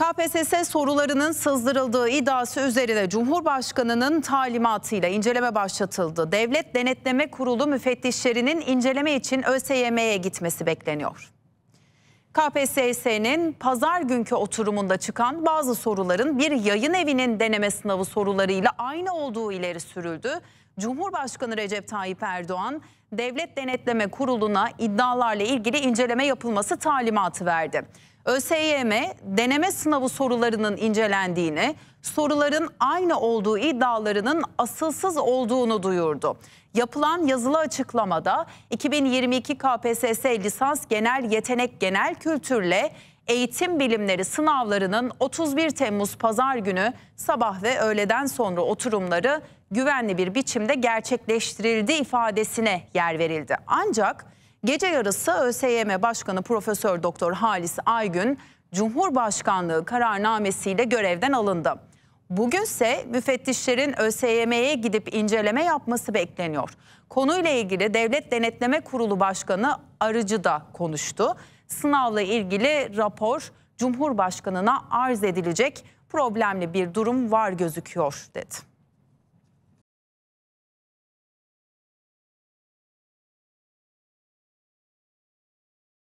KPSS sorularının sızdırıldığı iddiası üzerine Cumhurbaşkanı'nın talimatıyla inceleme başlatıldı. Devlet Denetleme Kurulu müfettişlerinin inceleme için ÖSYM'ye gitmesi bekleniyor. KPSS'nin pazar günkü oturumunda çıkan bazı soruların bir yayın evinin deneme sınavı sorularıyla aynı olduğu ileri sürüldü. Cumhurbaşkanı Recep Tayyip Erdoğan Devlet Denetleme Kurulu'na iddialarla ilgili inceleme yapılması talimatı verdi. ÖSYM deneme sınavı sorularının incelendiğini, soruların aynı olduğu iddialarının asılsız olduğunu duyurdu. Yapılan yazılı açıklamada 2022 KPSS lisans genel yetenek genel kültürle eğitim bilimleri sınavlarının 31 Temmuz pazar günü sabah ve öğleden sonra oturumları güvenli bir biçimde gerçekleştirildi ifadesine yer verildi. Ancak Gece yarısı ÖSYM Başkanı Profesör Doktor Halis Aygün Cumhurbaşkanlığı kararnamesiyle görevden alındı. Bugünse müfettişlerin ÖSYM'ye gidip inceleme yapması bekleniyor. Konuyla ilgili Devlet Denetleme Kurulu Başkanı Arıcı da konuştu. Sınavla ilgili rapor Cumhurbaşkanına arz edilecek problemli bir durum var gözüküyor dedi.